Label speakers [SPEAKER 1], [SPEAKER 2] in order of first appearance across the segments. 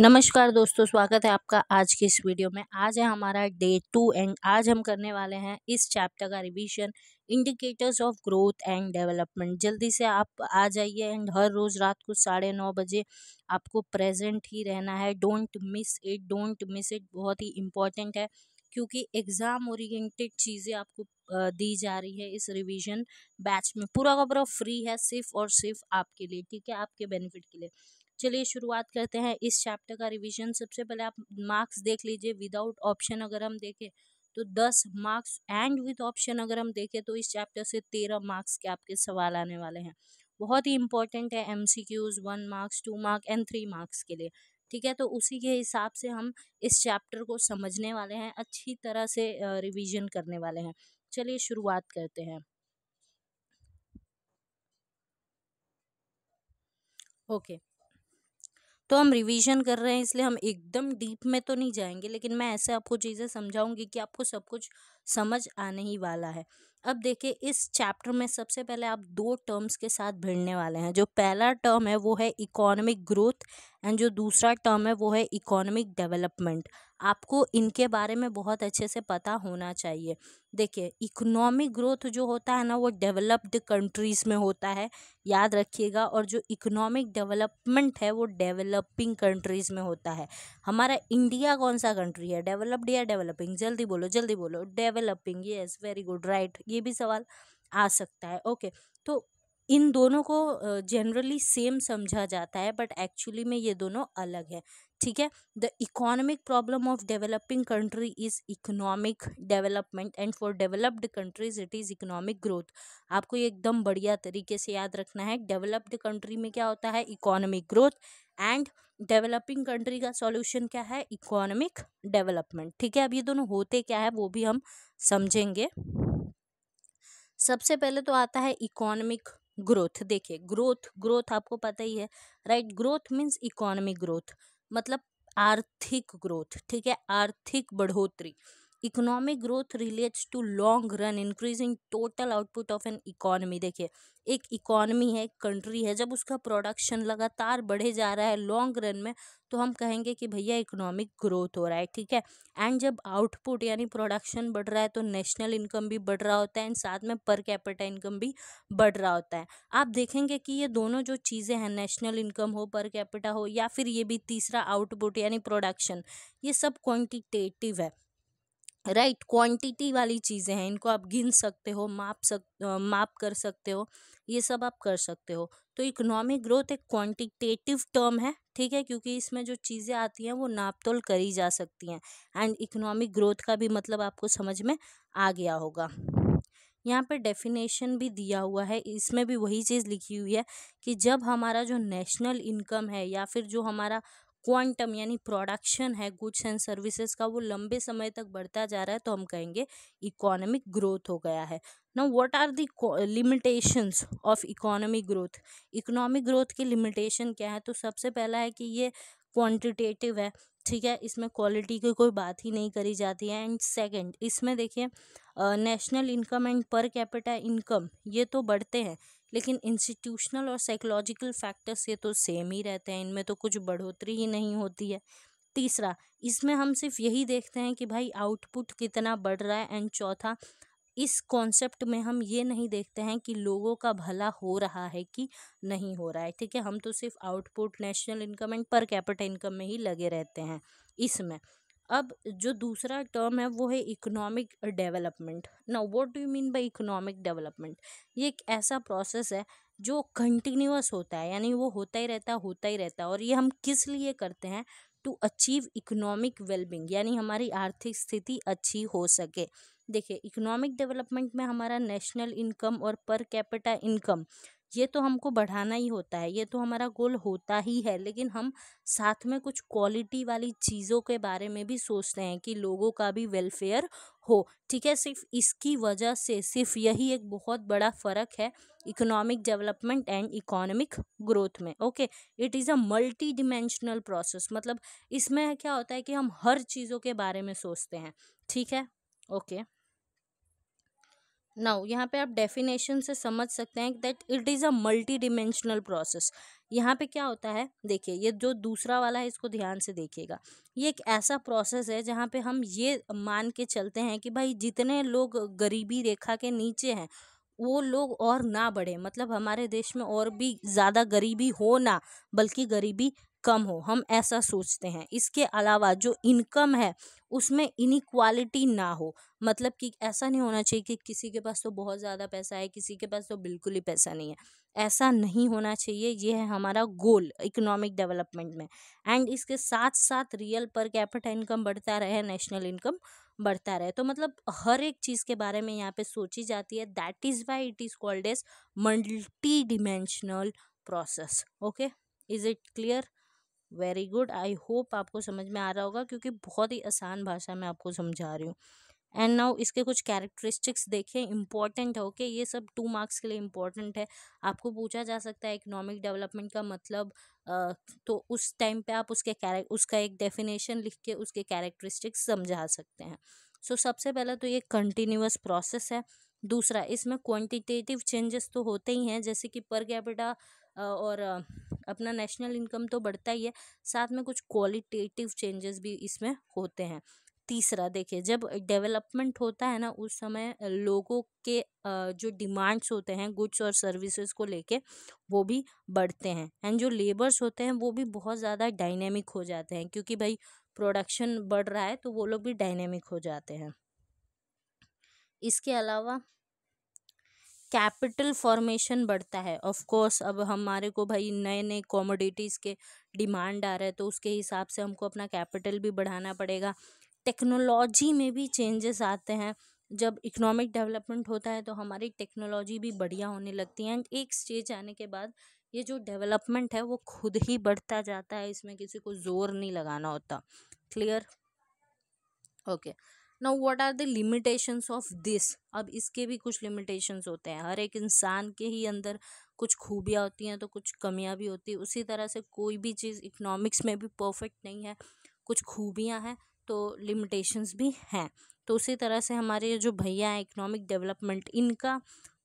[SPEAKER 1] नमस्कार दोस्तों स्वागत है आपका आज के इस वीडियो में आज है हमारा डे टू एंड आज हम करने वाले हैं इस चैप्टर का revision indicators of growth and development जल्दी से आप आ जाइए एंड हर रोज़ रात को साढ़े नौ बजे आपको प्रेजेंट ही रहना है don't miss it don't miss it बहुत ही इम्पॉर्टेंट है क्योंकि एग्ज़ाम ओरिएंटेड चीज़ें आपको दी जा रही है इस रिवीजन बैच में पूरा का पूरा फ्री है सिर्फ और सिर्फ आपके लिए ठीक है आपके बेनिफिट के लिए चलिए शुरुआत करते हैं इस चैप्टर का रिवीजन सबसे पहले आप मार्क्स देख लीजिए विदाउट ऑप्शन अगर हम देखें तो दस मार्क्स एंड विद ऑप्शन अगर हम देखें तो इस चैप्टर से तेरह मार्क्स के आपके सवाल आने वाले हैं बहुत ही इंपॉर्टेंट है M C Qs one marks two mark and three marks के लिए ठीक है तो उसी के हिसाब से हम इस चैप्टर को समझने वाले हैं अच्छी तरह से रिविजन करने वाले हैं चलिए शुरुआत करते हैं ओके okay. तो हम रिवीजन कर रहे हैं इसलिए हम एकदम डीप में तो नहीं जाएंगे लेकिन मैं ऐसे आपको चीज़ें समझाऊंगी कि आपको सब कुछ समझ आने ही वाला है अब देखिए इस चैप्टर में सबसे पहले आप दो टर्म्स के साथ भिड़ने वाले हैं जो पहला टर्म है वो है इकोनॉमिक ग्रोथ एंड जो दूसरा टर्म है वो है इकोनॉमिक डेवलपमेंट आपको इनके बारे में बहुत अच्छे से पता होना चाहिए देखिए इकोनॉमिक ग्रोथ जो होता है ना वो डेवलप्ड कंट्रीज़ में होता है याद रखिएगा और जो इकोनॉमिक डेवलपमेंट है वो डेवलपिंग कंट्रीज़ में होता है हमारा इंडिया कौन सा कंट्री है डेवलप्ड या डेवलपिंग जल्दी बोलो जल्दी बोलो dev developing yes very good right ये भी सवाल आ सकता है ओके okay. तो इन दोनों को जनरली सेम समझा जाता है बट एक्चुअली में ये दोनों अलग है ठीक है the economic problem of developing country is economic development and for developed countries it is economic growth आपको ये एकदम बढ़िया तरीके से याद रखना है डेवलप्ड कंट्री में क्या होता है economic growth and developing country का सॉल्यूशन क्या है इकोनॉमिक डेवलपमेंट ठीक है अब ये दोनों होते क्या है वो भी हम समझेंगे सबसे पहले तो आता है इकोनॉमिक ग्रोथ देखिए ग्रोथ ग्रोथ आपको पता ही है right growth means economic growth मतलब आर्थिक ग्रोथ ठीक है आर्थिक बढ़ोतरी economic growth relates to long run increasing total output of an economy देखिए एक इकोनॉमी है कंट्री है जब उसका प्रोडक्शन लगातार बढ़े जा रहा है लॉन्ग रन में तो हम कहेंगे कि भैया इकोनॉमिक ग्रोथ हो रहा है ठीक है एंड जब आउटपुट यानी प्रोडक्शन बढ़ रहा है तो नेशनल इनकम भी बढ़ रहा होता है एंड साथ में पर कैपिटा इनकम भी बढ़ रहा होता है आप देखेंगे कि ये दोनों जो चीज़ें हैं नेशनल इनकम हो पर कैपिटा हो या फिर ये भी तीसरा आउटपुट यानी प्रोडक्शन ये सब क्वान्टिटेटिव है राइट क्वांटिटी वाली चीज़ें हैं इनको आप गिन सकते हो माप सक माप कर सकते हो ये सब आप कर सकते हो तो इकोनॉमिक ग्रोथ एक क्वांटिटेटिव टर्म है ठीक है क्योंकि इसमें जो चीज़ें आती हैं वो नापतोल करी जा सकती हैं एंड इकोनॉमिक ग्रोथ का भी मतलब आपको समझ में आ गया होगा यहाँ पर डेफिनेशन भी दिया हुआ है इसमें भी वही चीज़ लिखी हुई है कि जब हमारा जो नेशनल इनकम है या फिर जो हमारा क्वांटम यानी प्रोडक्शन है गुड्स एंड सर्विसेज का वो लंबे समय तक बढ़ता जा रहा है तो हम कहेंगे इकोनॉमिक ग्रोथ हो गया है ना what are the limitations of economic growth economic growth की लिमिटेशन क्या है तो सबसे पहला है कि ये क्वांटिटेटिव है ठीक है इसमें क्वालिटी की कोई बात ही नहीं करी जाती है एंड सेकंड इसमें देखिए national income and per capita income ये तो बढ़ते हैं लेकिन इंस्टीट्यूशनल और साइकोलॉजिकल फैक्टर्स ये तो सेम ही रहते हैं इनमें तो कुछ बढ़ोतरी ही नहीं होती है तीसरा इसमें हम सिर्फ यही देखते हैं कि भाई आउटपुट कितना बढ़ रहा है एंड चौथा इस कॉन्सेप्ट में हम ये नहीं देखते हैं कि लोगों का भला हो रहा है कि नहीं हो रहा है ठीक है हम तो सिर्फ output national income and per capital income में ही लगे रहते हैं इसमें अब जो दूसरा टर्म है वो है economic development now what do you mean by economic development ये एक ऐसा प्रोसेस है जो कंटिन्यूस होता है यानी वो होता ही रहता होता ही रहता है और ये हम किस लिए करते हैं टू अचीव इकोनॉमिक वेलबिंग यानी हमारी आर्थिक स्थिति अच्छी हो सके देखिए इकोनॉमिक डेवलपमेंट में हमारा नेशनल इनकम और पर कैपिटा इनकम ये तो हमको बढ़ाना ही होता है ये तो हमारा गोल होता ही है लेकिन हम साथ में कुछ क्वालिटी वाली चीज़ों के बारे में भी सोचते हैं कि लोगों का भी वेलफेयर हो ठीक है सिर्फ इसकी वजह से सिर्फ यही एक बहुत बड़ा फ़र्क है economic development and economic growth में okay it is a multidimensional process मतलब इसमें क्या होता है कि हम हर चीज़ों के बारे में सोचते हैं ठीक है ओके okay. नाउ यहाँ पे आप डेफिनेशन से समझ सकते हैं that it is a multidimensional process यहाँ पे क्या होता है देखिए ये जो दूसरा वाला है इसको ध्यान से देखिएगा ये एक ऐसा प्रोसेस है जहाँ पे हम ये मान के चलते हैं कि भाई जितने लोग गरीबी रेखा के नीचे हैं वो लोग और ना बढ़े मतलब हमारे देश में और भी ज़्यादा गरीबी हो ना बल्कि गरीबी कम हो हम ऐसा सोचते हैं इसके अलावा जो इनकम है उसमें इनिक्वालिटी ना हो मतलब कि ऐसा नहीं होना चाहिए कि किसी के पास तो बहुत ज़्यादा पैसा है किसी के पास तो बिल्कुल ही पैसा नहीं है ऐसा नहीं होना चाहिए ये है हमारा गोल इकोनॉमिक डेवलपमेंट में एंड इसके साथ साथ रियल पर कैपिटा इनकम बढ़ता रहे नेशनल इनकम बढ़ता रहे तो मतलब हर एक चीज़ के बारे में यहाँ पे सोची जाती है that is why it is called as multidimensional process okay is it clear very good I hope आपको समझ में आ रहा होगा क्योंकि बहुत ही आसान भाषा में आपको समझा रही हूँ एंड नाउ इसके कुछ कैरेक्टरिस्टिक्स देखें इंपॉर्टेंट है ओके ये सब टू मार्क्स के लिए इंपॉर्टेंट है आपको पूछा जा सकता है इकोनॉमिक डेवलपमेंट का मतलब आ, तो उस टाइम पे आप उसके कैरे उसका एक डेफिनेशन लिख के उसके कैरेक्टरिस्टिक्स समझा सकते हैं सो so, सबसे पहला तो ये कंटिन्यूस प्रोसेस है दूसरा इसमें क्वांटिटेटिव चेंजेस तो होते ही हैं जैसे कि पर कैपिटा और अपना नेशनल इनकम तो बढ़ता ही है साथ में कुछ क्वालिटेटिव चेंजेस भी इसमें होते हैं तीसरा देखिए जब डेवलपमेंट होता है ना उस समय लोगों के जो डिमांड्स होते हैं गुड्स और सर्विसेज को लेके वो भी बढ़ते हैं एंड जो लेबर्स होते हैं वो भी बहुत ज़्यादा डायनेमिक हो जाते हैं क्योंकि भाई प्रोडक्शन बढ़ रहा है तो वो लोग भी डायनेमिक हो जाते हैं इसके अलावा कैपिटल फॉर्मेशन बढ़ता है ऑफ कोर्स अब हमारे को भाई नए नए कॉमोडिटीज़ के डिमांड आ रहे हैं तो उसके हिसाब से हमको अपना कैपिटल भी बढ़ाना पड़ेगा टेक्नोलॉजी में भी चेंजेस आते हैं जब इकोनॉमिक डेवलपमेंट होता है तो हमारी टेक्नोलॉजी भी बढ़िया होने लगती है एंड एक स्टेज आने के बाद ये जो डेवलपमेंट है वो खुद ही बढ़ता जाता है इसमें किसी को ज़ोर नहीं लगाना होता clear okay okay. Now what are the limitations of this अब इसके भी कुछ लिमिटेशंस होते हैं हर एक इंसान के ही अंदर कुछ खूबियाँ होती हैं तो कुछ कमियाँ भी होती हैं उसी तरह से कोई भी चीज़ इकनॉमिक्स में भी परफेक्ट नहीं है कुछ खूबियाँ हैं तो लिमिटेशंस भी हैं तो उसी तरह से हमारे जो भैया हैं इकनॉमिक डेवलपमेंट इनका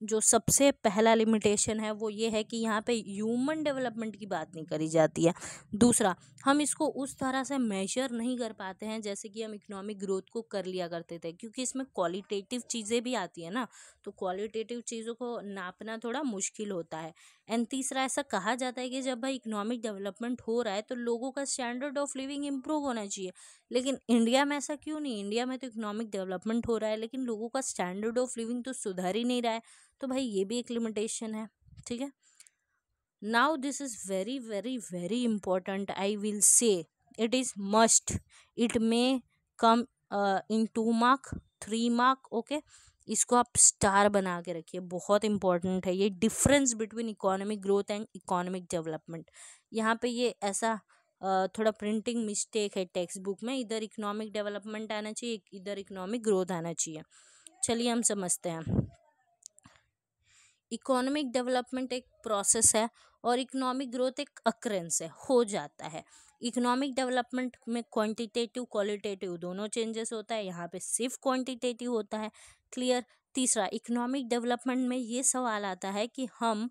[SPEAKER 1] जो सबसे पहला लिमिटेशन है वो ये है कि यहाँ पे ह्यूमन डेवलपमेंट की बात नहीं करी जाती है दूसरा हम इसको उस तरह से मेजर नहीं कर पाते हैं जैसे कि हम इकोनॉमिक ग्रोथ को कर लिया करते थे क्योंकि इसमें क्वालिटेटिव चीज़ें भी आती है ना तो क्वालिटेटिव चीज़ों को नापना थोड़ा मुश्किल होता है एंड तीसरा ऐसा कहा जाता है कि जब भाई इकोनॉमिक डेवलपमेंट हो रहा है तो लोगों का स्टैंडर्ड ऑफ लिविंग इम्प्रूव होना चाहिए लेकिन इंडिया में ऐसा क्यों नहीं इंडिया में तो इकोनॉमिक डेवलपमेंट हो रहा है लेकिन लोगों का स्टैंडर्ड ऑफ लिविंग तो सुधर ही नहीं रहा है तो भाई ये भी एक लिमिटेशन है ठीक है now this is very very very important I will say it is must it may come in two mark three mark okay इसको आप स्टार बना के रखिए बहुत इंपॉर्टेंट है ये difference between economic growth and economic development यहाँ पे ये ऐसा uh, थोड़ा प्रिंटिंग मिस्टेक है टेक्स्ट बुक में इधर इकोनॉमिक डेवलपमेंट आना चाहिए इधर इकोनॉमिक ग्रोथ आना चाहिए चलिए हम समझते हैं इकोनॉमिक डेवलपमेंट एक प्रोसेस है और इकोनॉमिक ग्रोथ एक अक्रेंस है हो जाता है इकोनॉमिक डेवलपमेंट में क्वांटिटेटिव क्वालिटेटिव दोनों चेंजेस होता है यहाँ पे सिर्फ क्वांटिटेटिव होता है क्लियर तीसरा इकोनॉमिक डेवलपमेंट में ये सवाल आता है कि हम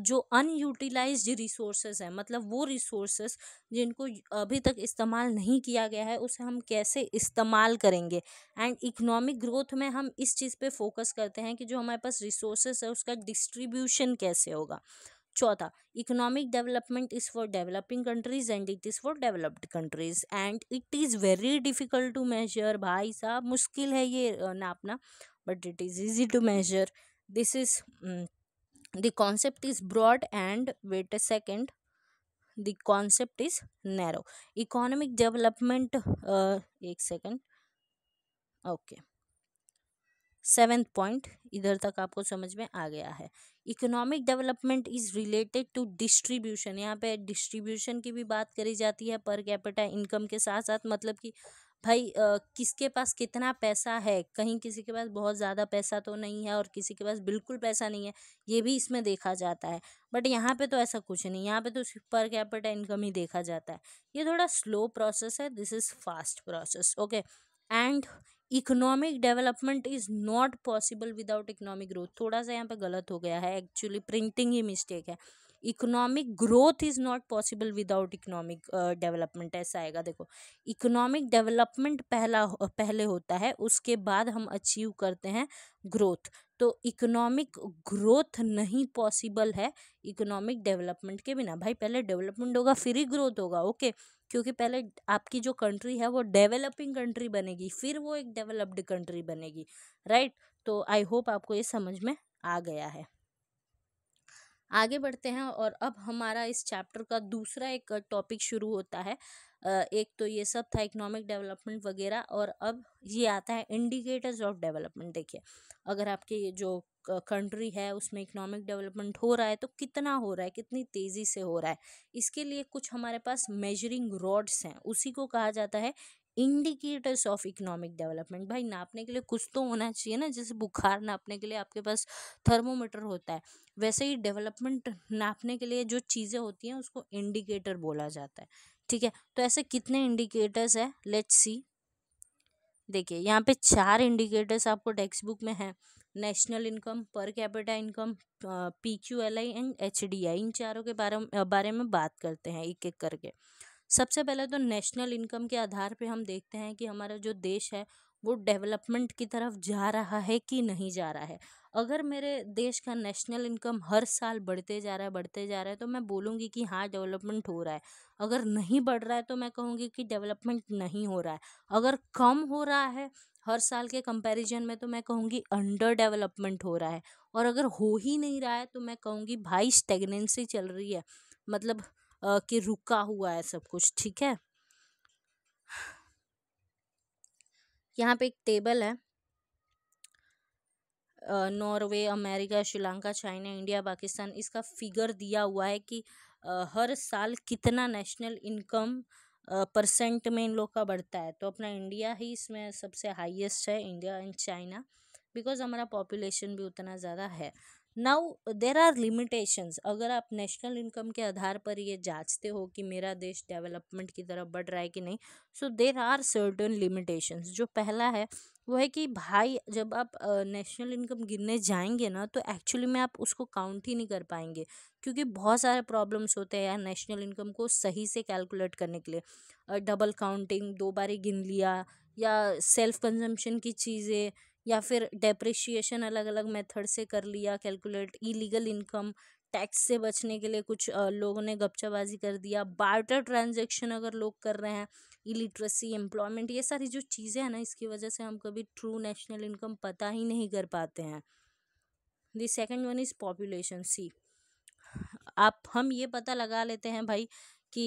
[SPEAKER 1] जो अनयूटिलाइज रिसोर्सेज हैं मतलब वो रिसोर्सेज जिनको अभी तक इस्तेमाल नहीं किया गया है उसे हम कैसे इस्तेमाल करेंगे एंड इकोनॉमिक ग्रोथ में हम इस चीज़ पे फोकस करते हैं कि जो हमारे पास रिसोर्सेज है उसका डिस्ट्रीब्यूशन कैसे होगा चौथा economic development is for developing countries and it is for developed countries and it is very difficult to measure भाई साहब मुश्किल है ये नापना but it is easy to measure this is the concept is broad and wait a second the concept is narrow economic development uh, एक second okay seventh point इधर तक आपको समझ में आ गया है economic development is related to distribution यहाँ पे डिस्ट्रीब्यूशन की भी बात करी जाती है पर कैपिटा इनकम के साथ साथ मतलब कि भाई किसके पास कितना पैसा है कहीं किसी के पास बहुत ज़्यादा पैसा तो नहीं है और किसी के पास बिल्कुल पैसा नहीं है ये भी इसमें देखा जाता है बट यहाँ पे तो ऐसा कुछ नहीं यहाँ पे तो पर कैपिटल इनकम ही देखा जाता है ये थोड़ा स्लो प्रोसेस है this is fast process okay and economic development is not possible without economic growth थोड़ा सा यहाँ पे गलत हो गया है एक्चुअली प्रिंटिंग ही मिस्टेक है economic growth is not possible without economic development ऐसा आएगा देखो इकोनॉमिक डेवलपमेंट पहला पहले होता है उसके बाद हम अचीव करते हैं ग्रोथ तो इकोनॉमिक ग्रोथ नहीं पॉसिबल है इकोनॉमिक डेवलपमेंट के बिना भाई पहले डेवलपमेंट होगा फिर ही ग्रोथ होगा ओके क्योंकि पहले आपकी जो कंट्री है वो डेवलपिंग कंट्री बनेगी फिर वो एक डेवलप्ड कंट्री बनेगी राइट तो आई होप आपको ये समझ में आ गया है आगे बढ़ते हैं और अब हमारा इस चैप्टर का दूसरा एक टॉपिक शुरू होता है एक तो ये सब था इकोनॉमिक डेवलपमेंट वगैरह और अब ये आता है इंडिकेटर्स ऑफ डेवलपमेंट देखिए अगर आपके जो कंट्री है उसमें इकोनॉमिक डेवलपमेंट हो रहा है तो कितना हो रहा है कितनी तेज़ी से हो रहा है इसके लिए कुछ हमारे पास मेजरिंग रॉड्स हैं उसी को कहा जाता है इंडिकेटर्स ऑफ इकोनॉमिक डेवलपमेंट भाई नापने के लिए कुछ तो होना चाहिए ना जैसे बुखार नापने के लिए आपके पास थर्मोमीटर होता है वैसे ही डेवलपमेंट नापने के लिए जो चीज़ें होती हैं उसको इंडिकेटर बोला जाता है ठीक है तो ऐसे कितने इंडिकेटर्स है लेट्स सी देखिए यहाँ पे चार इंडिकेटर्स आपको टेक्स्ट बुक में हैं national income per capita income P Q L I and H D I इन चारों के बारे बारे में बात करते हैं एक एक करके सबसे पहले तो नेशनल इनकम के आधार पे हम देखते हैं कि हमारा जो देश है वो डेवलपमेंट की तरफ जा रहा है कि नहीं जा रहा है अगर मेरे देश का नेशनल इनकम हर साल बढ़ते जा रहा है बढ़ते जा रहा है तो मैं बोलूँगी कि हाँ डेवलपमेंट हो रहा है अगर नहीं बढ़ रहा है तो मैं कहूँगी कि डेवलपमेंट नहीं हो रहा है अगर कम हो रहा है हर साल के कंपैरिजन में तो मैं कहूँगी अंडर डेवलपमेंट हो रहा है और अगर हो ही नहीं रहा है तो मैं कहूँगी भाई स्टेगनेंसी चल रही है मतलब कि रुका हुआ है सब कुछ ठीक है यहाँ पे एक टेबल है Norway America Sri Lanka China India Pakistan इसका फिगर दिया हुआ है कि हर साल कितना नेशनल इनकम परसेंट में इन लोग का बढ़ता है तो अपना इंडिया ही इसमें सबसे हाईएस्ट है इंडिया एंड चाइना बिकॉज हमारा पॉपुलेशन भी उतना ज़्यादा है नाउ देर आर लिमिटेशंस अगर आप नेशनल इनकम के आधार पर ये जांचते हो कि मेरा देश डेवलपमेंट की तरफ बढ़ रहा है कि नहीं so there are certain limitations जो पहला है वो है कि भाई जब आप नेशनल इनकम गिनने जाएंगे ना तो एक्चुअली में आप उसको काउंट ही नहीं कर पाएंगे क्योंकि बहुत सारे प्रॉब्लम्स होते हैं यार नेशनल इनकम को सही से कैलकुलेट करने के लिए डबल काउंटिंग दो बारी गिन लिया या सेल्फ कंजम्पशन की चीज़ें या फिर डेप्रिशिएशन अलग अलग मेथड से कर लिया कैलकुलेट इलीगल इनकम टैक्स से बचने के लिए कुछ लोगों ने गपचाबाजी कर दिया बार्टर ट्रांजेक्शन अगर लोग कर रहे हैं इलिटरेसी एम्प्लॉयमेंट ये सारी जो चीज़ें हैं ना इसकी वजह से हम कभी ट्रू नेशनल इनकम पता ही नहीं कर पाते हैं the second one is population see आप हम ये पता लगा लेते हैं भाई कि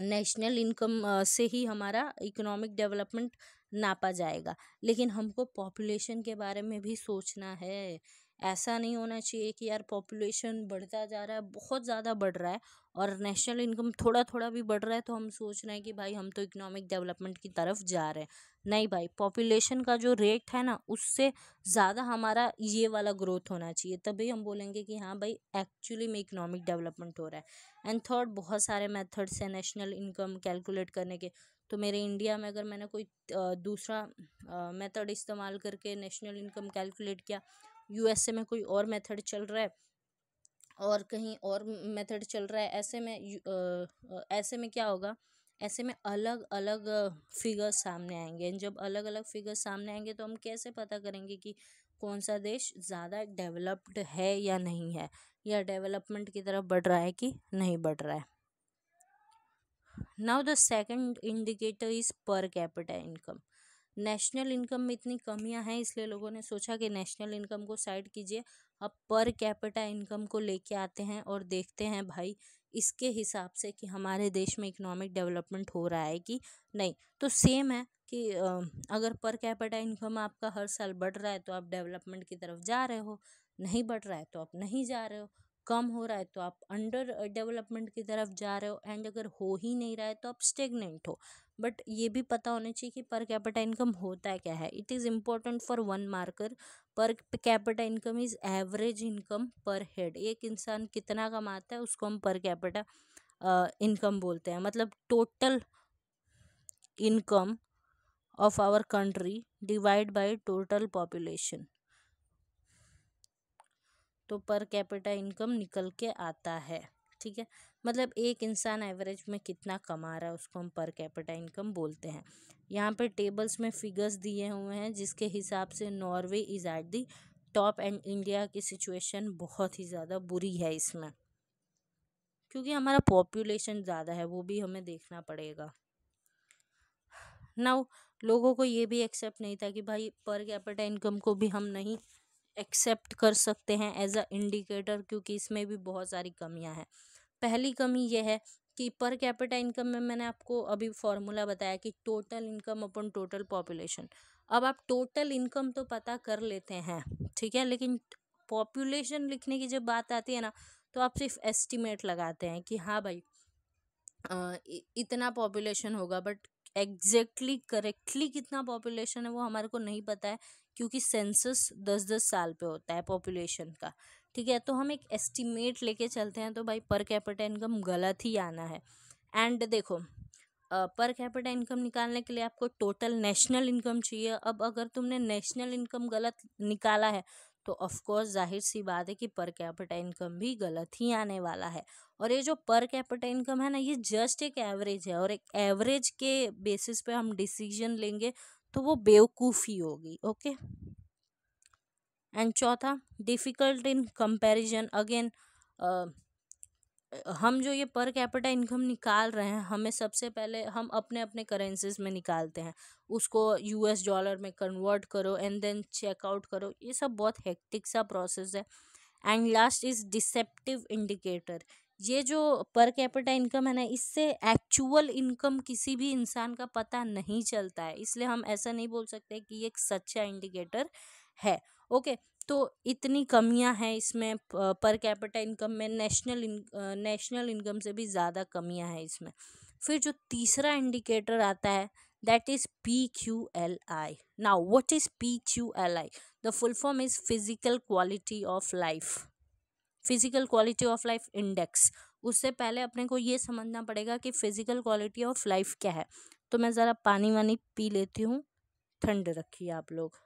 [SPEAKER 1] नेशनल इनकम से ही हमारा इकोनॉमिक डेवलपमेंट नापा जाएगा लेकिन हमको पॉपुलेशन के बारे में भी सोचना है ऐसा नहीं होना चाहिए कि यार पॉपुलेशन बढ़ता जा रहा है बहुत ज़्यादा बढ़ रहा है और नेशनल इनकम थोड़ा थोड़ा भी बढ़ रहा है तो हम सोच रहे हैं कि भाई हम तो इकोनॉमिक डेवलपमेंट की तरफ जा रहे हैं नहीं भाई पॉपुलेशन का जो रेट है ना उससे ज़्यादा हमारा ये वाला ग्रोथ होना चाहिए तभी हम बोलेंगे कि हाँ भाई एक्चुअली में इकोनॉमिक डेवलपमेंट हो रहा है एंड थर्ड बहुत सारे मेथड्स हैं नेशनल इनकम कैलकुलेट करने के तो मेरे इंडिया में अगर मैंने कोई दूसरा मेथड इस्तेमाल करके नेशनल इनकम कैलकुलेट किया यूएसए में कोई और मेथड चल रहा है और कहीं और मेथड चल रहा है ऐसे में ऐसे में क्या होगा ऐसे में अलग अलग फिगर्स सामने आएंगे जब अलग अलग फिगर्स सामने आएंगे तो हम कैसे पता करेंगे कि कौन सा देश ज़्यादा डेवलप्ड है या नहीं है या डेवलपमेंट की तरफ बढ़ रहा है कि नहीं बढ़ रहा है now the second indicator is per capita income national income में इतनी कमियां हैं इसलिए लोगों ने सोचा कि नेशनल इनकम को साइड कीजिए अब पर कैपिटा इनकम को लेके आते हैं और देखते हैं भाई इसके हिसाब से कि हमारे देश में इकोनॉमिक डेवलपमेंट हो रहा है कि नहीं तो सेम है कि अगर पर कैपिटा इनकम आपका हर साल बढ़ रहा है तो आप डेवलपमेंट की तरफ जा रहे हो नहीं बढ़ रहा है तो आप नहीं जा रहे हो कम हो रहा है तो आप अंडर डेवलपमेंट की तरफ जा रहे हो एंड अगर हो ही नहीं रहा है तो आप स्टेगनेंट हो बट ये भी पता होना चाहिए कि पर कैपिटा इनकम होता है क्या है it is important for one marker per capita income is average income per head एक इंसान कितना कमाता है उसको हम पर कैपिटा इनकम बोलते हैं मतलब total income of our country divide by total population तो पर कैपिटा इनकम निकल के आता है ठीक है मतलब एक इंसान एवरेज में कितना कमा रहा है उसको हम पर कैपिटा इनकम बोलते हैं यहाँ पर टेबल्स में फिगर्स दिए हुए हैं जिसके हिसाब से Norway is at the top and India की सिचुएशन बहुत ही ज़्यादा बुरी है इसमें क्योंकि हमारा पॉपुलेशन ज़्यादा है वो भी हमें देखना पड़ेगा ना लोगों को ये भी एक्सेप्ट नहीं था कि भाई पर कैपिटा इनकम को भी हम नहीं एक्सेप्ट कर सकते हैं एज अ इंडिकेटर क्योंकि इसमें भी बहुत सारी कमियां हैं पहली कमी यह है कि पर कैपिटा इनकम में मैंने आपको अभी फॉर्मूला बताया कि टोटल इनकम अपन टोटल पॉपुलेशन अब आप टोटल इनकम तो पता कर लेते हैं ठीक है लेकिन पॉपुलेशन लिखने की जब बात आती है ना तो आप सिर्फ एस्टिमेट लगाते हैं कि हाँ भाई इतना पॉपुलेशन होगा बट एग्जैक्टली करेक्टली कितना पॉपुलेशन है वो हमारे को नहीं पता है क्योंकि सेंसस दस दस साल पे होता है पॉपुलेशन का ठीक है तो हम एक एस्टिमेट लेके चलते हैं तो भाई पर कैपिटल इनकम गलत ही आना है एंड देखो पर कैपिटल इनकम निकालने के लिए आपको टोटल नेशनल इनकम चाहिए अब अगर तुमने नेशनल इनकम गलत निकाला है तो ऑफ़ जाहिर सी बात है कि पर कैपिटा इनकम भी गलत ही आने वाला है और ये जो पर कैपिटा इनकम है ना ये जस्ट एक एवरेज है और एक एवरेज के बेसिस पे हम डिसीजन लेंगे तो वो बेवकूफ़ी होगी ओके एंड चौथा डिफ़िकल्ट इन कंपैरिजन अगेन हम जो ये पर कैपिटा इनकम निकाल रहे हैं हमें सबसे पहले हम अपने अपने करेंसीज में निकालते हैं उसको यूएस डॉलर में कन्वर्ट करो एंड देन चेकआउट करो ये सब बहुत हेक्टिक सा प्रोसेस है and last is deceptive indicator ये जो पर कैपिटा इनकम है ना इससे एक्चुअल इनकम किसी भी इंसान का पता नहीं चलता है इसलिए हम ऐसा नहीं बोल सकते कि ये एक सच्चा इंडिकेटर है ओके okay, तो इतनी कमियां हैं इसमें पर कैपिटा इनकम में नेशनल इन, नेशनल इनकम से भी ज़्यादा कमियां हैं इसमें फिर जो तीसरा इंडिकेटर आता है that is P Q L I now what is P Q L I the full form is physical quality of life physical quality of life index उससे पहले अपने को ये समझना पड़ेगा कि फ़िज़िकल क्वालिटी ऑफ लाइफ क्या है तो मैं ज़रा पानी वानी पी लेती हूँ ठंड रखिए आप लोग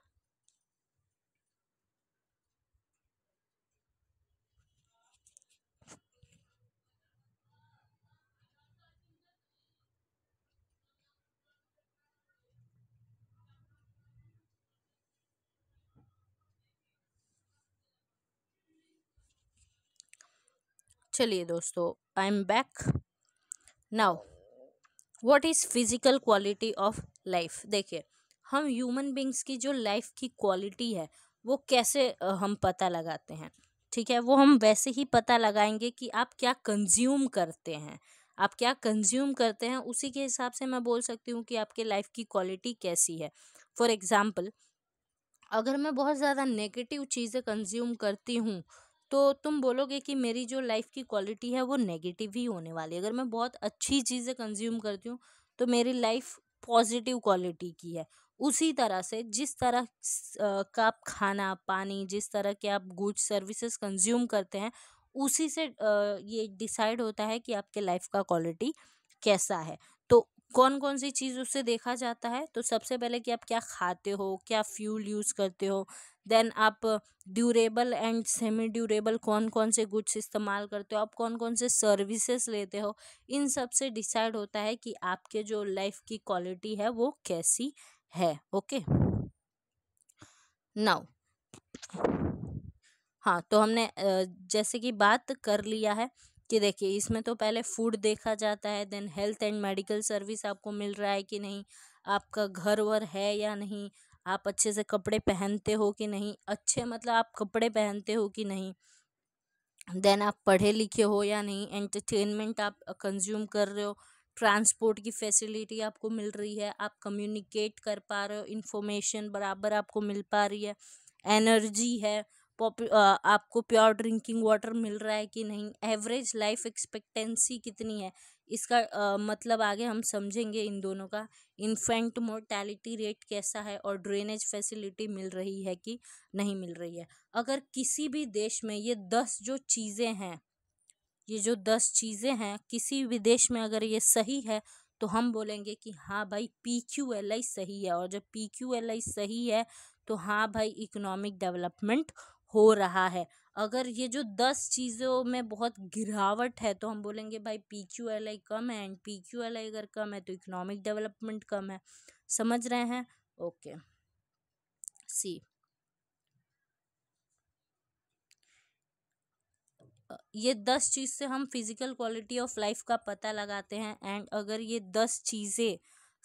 [SPEAKER 1] चलिए दोस्तों I am back now what is physical quality of life देखिए हम ह्यूमन बींग्स की जो लाइफ की क्वालिटी है वो कैसे हम पता लगाते हैं ठीक है वो हम वैसे ही पता लगाएंगे कि आप क्या कंज्यूम करते हैं आप क्या कंज्यूम करते हैं उसी के हिसाब से मैं बोल सकती हूँ कि आपके लाइफ की क्वालिटी कैसी है फॉर एग्ज़ाम्पल अगर मैं बहुत ज़्यादा नेगेटिव चीज़ें कंज्यूम करती हूँ तो तुम बोलोगे कि मेरी जो लाइफ की क्वालिटी है वो नेगेटिव ही होने वाली है अगर मैं बहुत अच्छी चीज़ें कंज्यूम करती हूँ तो मेरी लाइफ पॉजिटिव क्वालिटी की है उसी तरह से जिस तरह का आप खाना पानी जिस तरह के आप गुड्स सर्विसेज कंज्यूम करते हैं उसी से ये डिसाइड होता है कि आपके लाइफ का क्वालिटी कैसा है तो कौन कौन सी चीज़ उससे देखा जाता है तो सबसे पहले कि आप क्या खाते हो क्या फ्यूल यूज़ करते हो देन आप ड्यूरेबल एंड सेमी ड्यूरेबल कौन कौन से गुड्स इस्तेमाल करते हो आप कौन कौन से सर्विसेज लेते हो इन सब से डिसाइड होता है कि आपके जो लाइफ की क्वालिटी है वो कैसी है ओके नाउ हाँ तो हमने जैसे कि बात कर लिया है कि देखिए इसमें तो पहले फूड देखा जाता है then health and medical service आपको मिल रहा है कि नहीं आपका घर वर है या नहीं आप अच्छे से कपड़े पहनते हो कि नहीं अच्छे मतलब आप कपड़े पहनते हो कि नहीं देन आप पढ़े लिखे हो या नहीं एंटरटेनमेंट आप कंज्यूम कर रहे हो ट्रांसपोर्ट की फैसिलिटी आपको मिल रही है आप कम्युनिकेट कर पा रहे हो इन्फॉर्मेशन बराबर आपको मिल पा रही है एनर्जी है आपको प्योर ड्रिंकिंग वाटर मिल रहा है कि नहीं एवरेज लाइफ एक्सपेक्टेंसी कितनी है इसका आ, मतलब आगे हम समझेंगे इन दोनों का इन्फेंट मोर्टेलिटी रेट कैसा है और ड्रेनेज फैसिलिटी मिल रही है कि नहीं मिल रही है अगर किसी भी देश में ये दस जो चीज़ें हैं ये जो दस चीज़ें हैं किसी भी देश में अगर ये सही है तो हम बोलेंगे कि हाँ भाई पी क्यू एल आई सही है और जब पी क्यू एल आई सही है तो हाँ भाई इकोनॉमिक डेवलपमेंट हो रहा है अगर ये जो दस चीज़ों में बहुत गिरावट है तो हम बोलेंगे भाई पी क्यू एल आई कम है and P Q L I अगर कम है तो इकोनॉमिक डेवलपमेंट कम है समझ रहे हैं ओके सी ये दस चीज़ से हम फिज़िकल क्वालिटी ऑफ लाइफ का पता लगाते हैं एंड अगर ये दस चीज़ें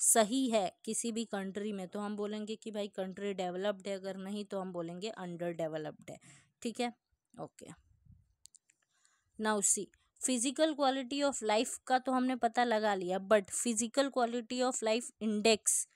[SPEAKER 1] सही है किसी भी कंट्री में तो हम बोलेंगे कि भाई कंट्री डेवलप्ड है अगर नहीं तो हम बोलेंगे अंडर डेवलप्ड है ठीक है okay now see physical quality of life का तो हमने पता लगा लिया but physical quality of life index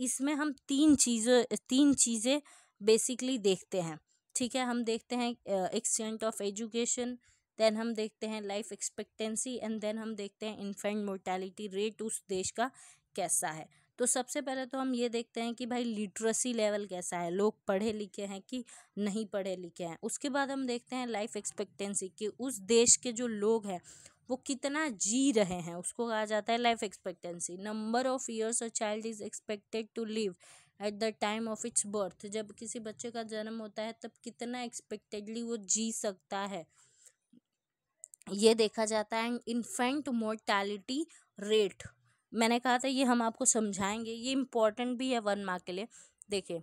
[SPEAKER 1] इसमें हम तीन चीज़ों तीन चीज़ें बेसिकली देखते हैं ठीक है हम देखते हैं एक्सटेंट ऑफ एजुकेशन देन हम देखते हैं लाइफ एक्सपेक्टेंसी एंड देन हम देखते हैं इन्फेंट मोर्टेलिटी रेट उस देश का कैसा है तो सबसे पहले तो हम ये देखते हैं कि भाई लिटरेसी लेवल कैसा है लोग पढ़े लिखे हैं कि नहीं पढ़े लिखे हैं उसके बाद हम देखते हैं लाइफ एक्सपेक्टेंसी कि उस देश के जो लोग हैं वो कितना जी रहे हैं उसको कहा जाता है life expectancy number of years a child is expected to live at the time of its birth जब किसी बच्चे का जन्म होता है तब कितना एक्सपेक्टेडली वो जी सकता है ये देखा जाता है इन्फेंट मोर्टैलिटी रेट मैंने कहा था ये हम आपको समझाएंगे ये इम्पोर्टेंट भी है वन मार्क के लिए देखिए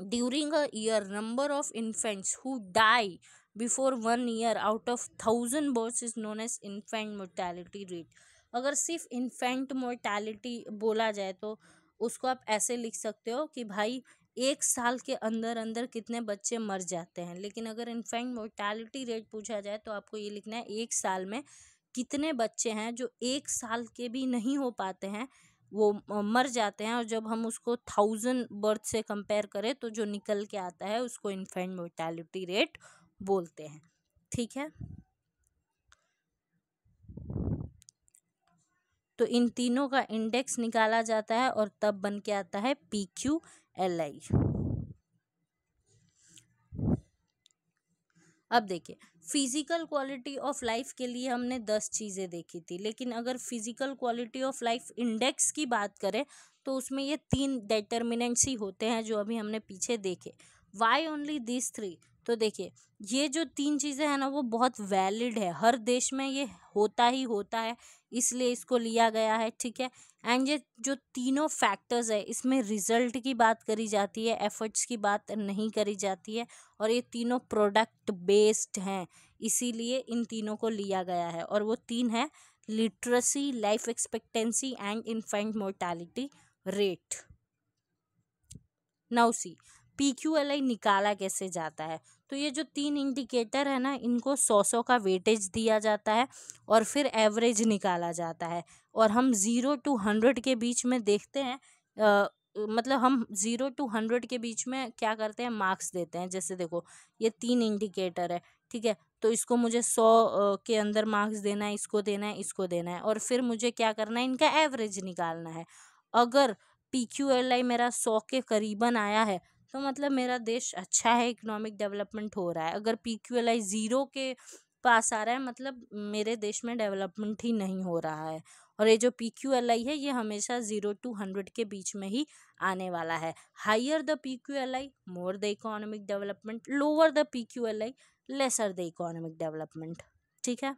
[SPEAKER 1] during a year number of infants who die before one year out of thousand births is known as infant mortality rate अगर सिर्फ इन्फेंट मोर्टैलिटी बोला जाए तो उसको आप ऐसे लिख सकते हो कि भाई एक साल के अंदर अंदर कितने बच्चे मर जाते हैं लेकिन अगर इन्फेंट मोर्टैलिटी रेट पूछा जाए तो आपको ये लिखना है एक साल में कितने बच्चे हैं जो एक साल के भी नहीं हो पाते हैं वो मर जाते हैं और जब हम उसको थाउजेंड बर्थ से कंपेयर करें तो जो निकल के आता है उसको इन्फेंट मोर्टेलिटी रेट बोलते हैं ठीक है तो इन तीनों का इंडेक्स निकाला जाता है और तब बन के आता है पी क्यू एल आई अब देखिए फिज़िकल क्वालिटी ऑफ लाइफ के लिए हमने दस चीज़ें देखी थी लेकिन अगर physical quality of life index की बात करें तो उसमें ये तीन डेटर्मिनेंट्स ही होते हैं जो अभी हमने पीछे देखे वाई ओनली दिस थ्री तो देखिए ये जो तीन चीज़ें हैं ना वो बहुत वैलिड है हर देश में ये होता ही होता है इसलिए इसको लिया गया है ठीक है एंड ये जो तीनों फैक्टर्स है इसमें रिजल्ट की बात करी जाती है एफर्ट्स की बात नहीं करी जाती है और ये तीनों प्रोडक्ट बेस्ड हैं इसीलिए इन तीनों को लिया गया है और वो तीन है literacy life expectancy and infant mortality rate now see P Q L I निकाला कैसे जाता है तो ये जो तीन इंडिकेटर है ना इनको सौ सौ का वेटेज दिया जाता है और फिर एवरेज निकाला जाता है और हम ज़ीरो टू हंड्रेड के बीच में देखते हैं आ, मतलब हम ज़ीरो टू हंड्रेड के बीच में क्या करते हैं मार्क्स देते हैं जैसे देखो ये तीन इंडिकेटर है ठीक है तो इसको मुझे सौ के अंदर मार्क्स देना है इसको देना है इसको देना है और फिर मुझे क्या करना है इनका एवरेज निकालना है अगर पी क्यू एल आई मेरा सौ के करीबन आया है तो मतलब मेरा देश अच्छा है इकोनॉमिक डेवलपमेंट हो रहा है अगर P Q L I zero के पास आ रहा है मतलब मेरे देश में डेवलपमेंट ही नहीं हो रहा है और ये जो पी क्यू एल आई है ये हमेशा ज़ीरो टू हंड्रेड के बीच में ही आने वाला है higher the P Q L I more the economic development lower the P Q L I lesser the economic development ठीक है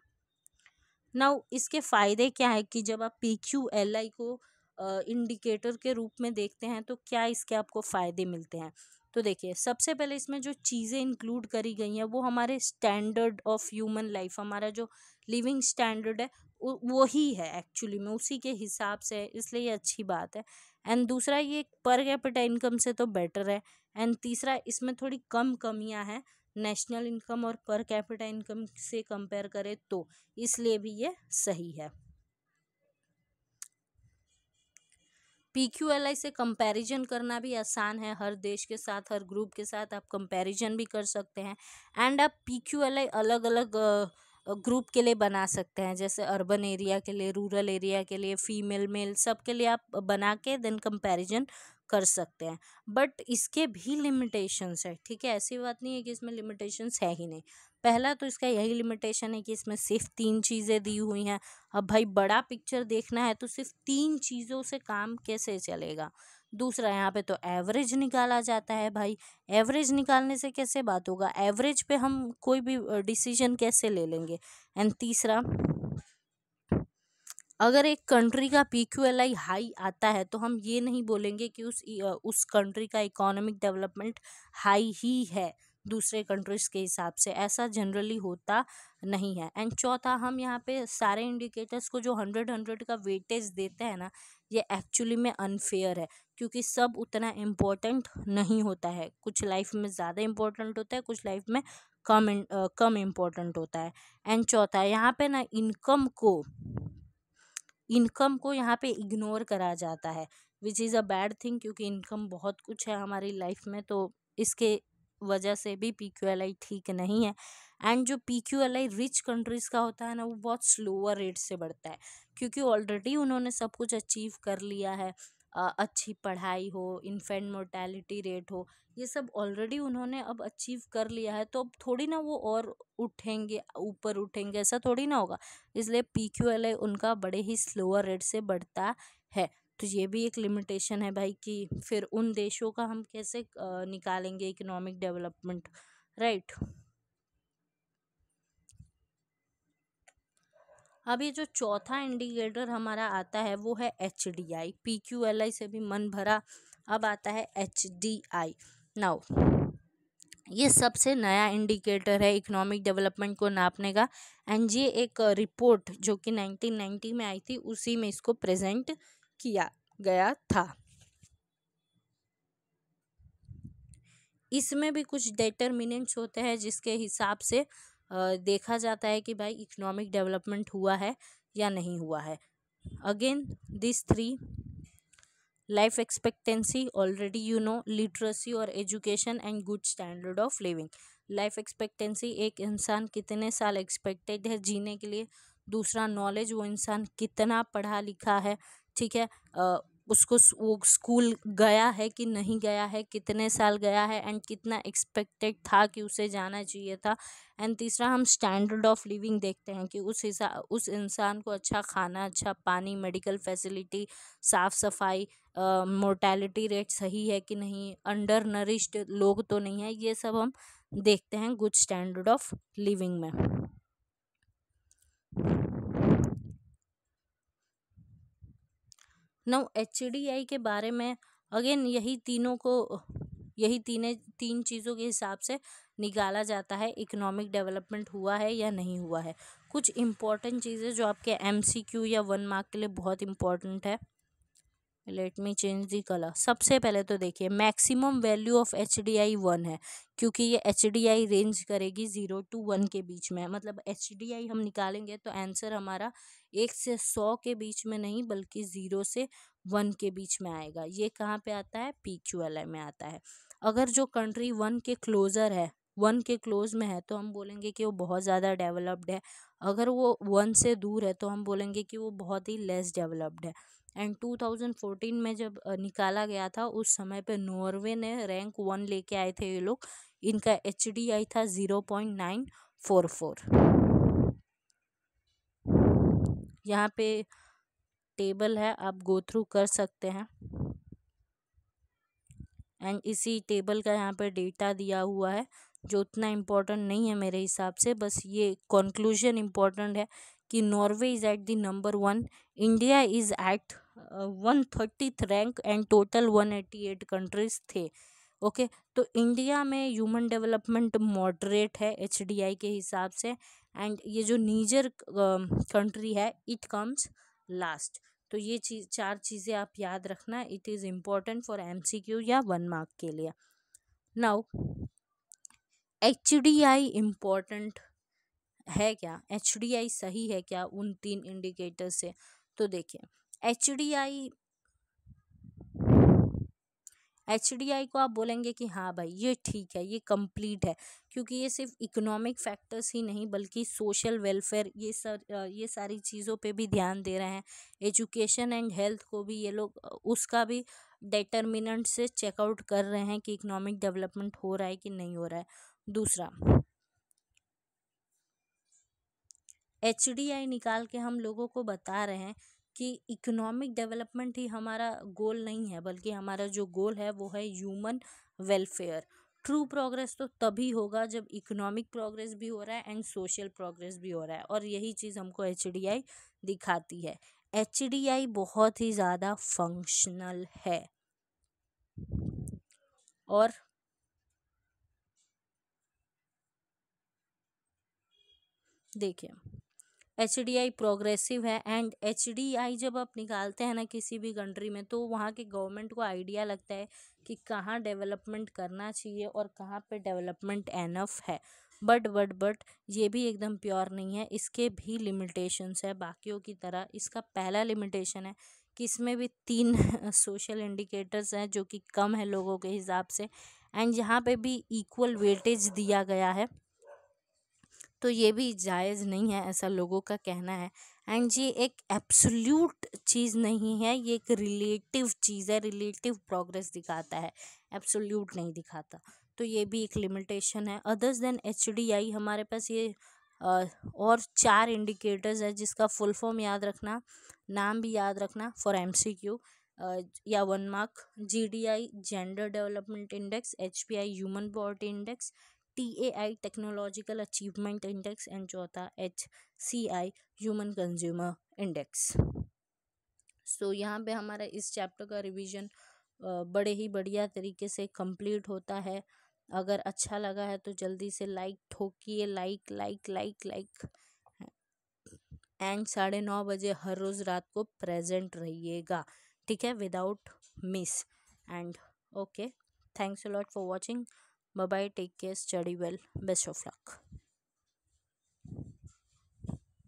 [SPEAKER 1] ना इसके फ़ायदे क्या है कि जब आप पी क्यू एल आई को इंडिकेटर के रूप में देखते हैं तो क्या इसके आपको फ़ायदे मिलते हैं तो देखिए सबसे पहले इसमें जो चीज़ें इंक्लूड करी गई हैं वो हमारे स्टैंडर्ड ऑफ ह्यूमन लाइफ हमारा जो लिविंग स्टैंडर्ड है वो ही है एक्चुअली में उसी के हिसाब से इसलिए ये अच्छी बात है एंड दूसरा ये पर कैपिटा इनकम से तो बेटर है एंड तीसरा इसमें थोड़ी कम कमियां हैं नेशनल इनकम और पर कैपिटा इनकम से कंपेयर करें तो इसलिए भी ये सही है पी क्यू एल आई से कंपैरिजन करना भी आसान है हर देश के साथ हर ग्रुप के साथ आप कंपैरिजन भी कर सकते हैं एंड आप पी क्यू एल आई अलग अलग ग्रुप के लिए बना सकते हैं जैसे अर्बन एरिया के लिए रूरल एरिया के लिए फीमेल मेल सब के लिए आप बना के देन कंपैरिजन कर सकते हैं बट इसके भी लिमिटेशंस है ठीक है ऐसी बात नहीं है कि इसमें लिमिटेशंस है ही नहीं पहला तो इसका यही लिमिटेशन है कि इसमें सिर्फ तीन चीज़ें दी हुई हैं अब भाई बड़ा पिक्चर देखना है तो सिर्फ तीन चीज़ों से काम कैसे चलेगा दूसरा यहाँ पे तो एवरेज निकाला जाता है भाई एवरेज निकालने से कैसे बात होगा एवरेज पे हम कोई भी डिसीजन कैसे ले लेंगे एंड तीसरा अगर एक कंट्री का P Q L I high आता है तो हम ये नहीं बोलेंगे कि उस उस कंट्री का इकोनॉमिक डेवलपमेंट हाई ही है दूसरे कंट्रीज़ के हिसाब से ऐसा जनरली होता नहीं है एंड चौथा हम यहाँ पे सारे इंडिकेटर्स को जो हंड्रेड हंड्रेड का वेटेज देते हैं ना ये एक्चुअली में अनफेयर है क्योंकि सब उतना इम्पोर्टेंट नहीं होता है कुछ लाइफ में ज़्यादा इम्पोर्टेंट होता है कुछ लाइफ में कम कम इम्पोर्टेंट होता है एंड चौथा यहाँ पे ना इनकम को इनकम को यहाँ पे इग्नोर करा जाता है which is a bad thing क्योंकि इनकम बहुत कुछ है हमारी लाइफ में तो इसके वजह से भी पी क्यू एल आई ठीक नहीं है एंड जो P Q L I rich countries का होता है ना वो बहुत स्लोअर रेट से बढ़ता है क्योंकि ऑलरेडी उन्होंने सब कुछ अचीव कर लिया है अच्छी पढ़ाई हो इन्फेंट मोर्टेलिटी रेट हो ये सब ऑलरेडी उन्होंने अब अचीव कर लिया है तो अब थोड़ी ना वो और उठेंगे ऊपर उठेंगे ऐसा थोड़ी ना होगा इसलिए पी क्यू एल आई उनका बड़े ही स्लोअर रेट से बढ़ता है तो ये भी एक लिमिटेशन है भाई कि फिर उन देशों का हम कैसे निकालेंगे इकोनॉमिक डेवलपमेंट राइट अब ये जो चौथा इंडिकेटर हमारा आता है वो है H D I P Q L I से भी मन भरा अब आता है एच डी आई नाउ ये सबसे नया इंडिकेटर है इकोनॉमिक डेवलपमेंट को नापने का एंड ये एक रिपोर्ट जो कि 1990 में आई थी उसी में इसको प्रेजेंट किया गया था इसमें भी कुछ डेटरमिनेंट्स होते हैं जिसके हिसाब से देखा जाता है कि भाई इकनॉमिक डेवलपमेंट हुआ है या नहीं हुआ है again this three life expectancy already you know literacy और education and good standard of living life expectancy एक इंसान कितने साल एक्सपेक्टेड है जीने के लिए दूसरा नॉलेज वो इंसान कितना पढ़ा लिखा है ठीक है उसको वो स्कूल गया है कि नहीं गया है कितने साल गया है एंड कितना एक्सपेक्टेड था कि उसे जाना चाहिए था एंड तीसरा हम स्टैंडर्ड ऑफ लिविंग देखते हैं कि उस हिसा उस इंसान को अच्छा खाना अच्छा पानी मेडिकल फैसिलिटी साफ़ सफाई मोर्टेलिटी रेट सही है कि नहीं अंडर नरिश्ड लोग तो नहीं है ये सब हम देखते हैं गुड स्टैंडर्ड ऑफ लिविंग में नौ एच डी आई के बारे में अगेन यही तीनों को यही तीनों तीन चीज़ों के हिसाब से निकाला जाता है इकोनॉमिक डेवलपमेंट हुआ है या नहीं हुआ है कुछ इम्पॉर्टेंट चीज़ें जो आपके एम सी क्यू या वन मार्क के लिए बहुत इम्पॉर्टेंट है let me change the colour सबसे पहले तो देखिए maximum value of H D I one है क्योंकि ये एच डी आई रेंज करेगी ज़ीरो टू वन के बीच में मतलब एच डी आई हम निकालेंगे तो आंसर हमारा एक से सौ के बीच में नहीं बल्कि ज़ीरो से वन के बीच में आएगा ये कहाँ पे आता है पी क्यू एल आई में आता है अगर जो कंट्री वन के क्लोज़र है वन के क्लोज में है तो हम बोलेंगे कि वो बहुत ज़्यादा डेवलप्ड है अगर वो वन से दूर है तो हम बोलेंगे कि वो बहुत ही लेस डेवलप्ड है एंड टू थाउजेंड फोर्टीन में जब निकाला गया था उस समय पे नॉर्वे ने रैंक वन लेके आए थे ये लोग इनका एच था zero point nine four four यहाँ पे टेबल है आप गो थ्रू कर सकते हैं एंड इसी टेबल का यहाँ पे डेटा दिया हुआ है जो उतना इम्पोर्टेंट नहीं है मेरे हिसाब से बस ये कंक्लूजन इम्पोर्टेंट है कि Norway is at the number one India is at one thirty rank and total one eighty eight countries थे ओके okay, तो इंडिया में ह्यूमन डेवलपमेंट मॉडरेट है एच के हिसाब से एंड ये जो नीजर कंट्री है इट कम्स लास्ट तो ये चीज चार चीज़ें आप याद रखना it is important for M या वन मार्क के लिए now H D I important है क्या एच सही है क्या उन तीन इंडिकेटर से तो देखिए H D I H D I को आप बोलेंगे कि हाँ भाई ये ठीक है ये कंप्लीट है क्योंकि ये सिर्फ इकोनॉमिक फैक्टर्स ही नहीं बल्कि सोशल वेलफेयर ये सर ये सारी चीज़ों पे भी ध्यान दे रहे हैं एजुकेशन एंड हेल्थ को भी ये लोग उसका भी डेटर्मिनेंट से चेकआउट कर रहे हैं कि इकोनॉमिक डेवलपमेंट हो रहा है कि नहीं हो रहा है दूसरा एच निकाल के हम लोगों को बता रहे हैं कि इकोनॉमिक डेवलपमेंट ही हमारा गोल नहीं है बल्कि हमारा जो गोल है वो है ह्यूमन वेलफेयर ट्रू प्रोग्रेस तो तभी होगा जब इकोनॉमिक प्रोग्रेस भी हो रहा है एंड सोशल प्रोग्रेस भी हो रहा है और यही चीज़ हमको एच दिखाती है एच बहुत ही ज़्यादा फंक्शनल है और देखिए एच डी आई प्रोग्रेसिव है एंड एच डी आई जब आप निकालते हैं ना किसी भी कंट्री में तो वहाँ के गवर्नमेंट को आइडिया लगता है कि कहाँ डेवलपमेंट करना चाहिए और कहाँ पे डेवलपमेंट एनफ है बट बट बट ये भी एकदम प्योर नहीं है इसके भी लिमिटेशंस है बाकियों की तरह इसका पहला लिमिटेशन है कि इसमें भी तीन सोशल इंडिकेटर्स हैं जो कि कम है लोगों के हिसाब से एंड यहाँ पे भी इक्वल वेटेज दिया गया है तो ये भी जायज़ नहीं है ऐसा लोगों का कहना है एंड ये एक एब्सोल्यूट चीज़ नहीं है ये एक रिलेटिव चीज़ है रिलेटिव प्रोग्रेस दिखाता है एब्सोल्यूट नहीं दिखाता तो ये भी एक लिमिटेशन है अदर्स देन एच हमारे पास ये और चार इंडिकेटर्स है जिसका फुल फॉर्म याद रखना नाम भी याद रखना फॉर एम सी क्यू या one mark G D I gender development index H P I human body index T A I technological achievement index and चौथा H C I human consumer index so यहाँ पे हमारा इस chapter का revision बड़े ही बढ़िया तरीके से कंप्लीट होता है अगर अच्छा लगा है तो जल्दी से लाइक ठोकिए like like like like and साढ़े नौ बजे हर रोज़ रात को प्रेजेंट रहिएगा ठीक है without miss and okay thanks a lot for watching Bye bye. Take care. Study well. Best of luck.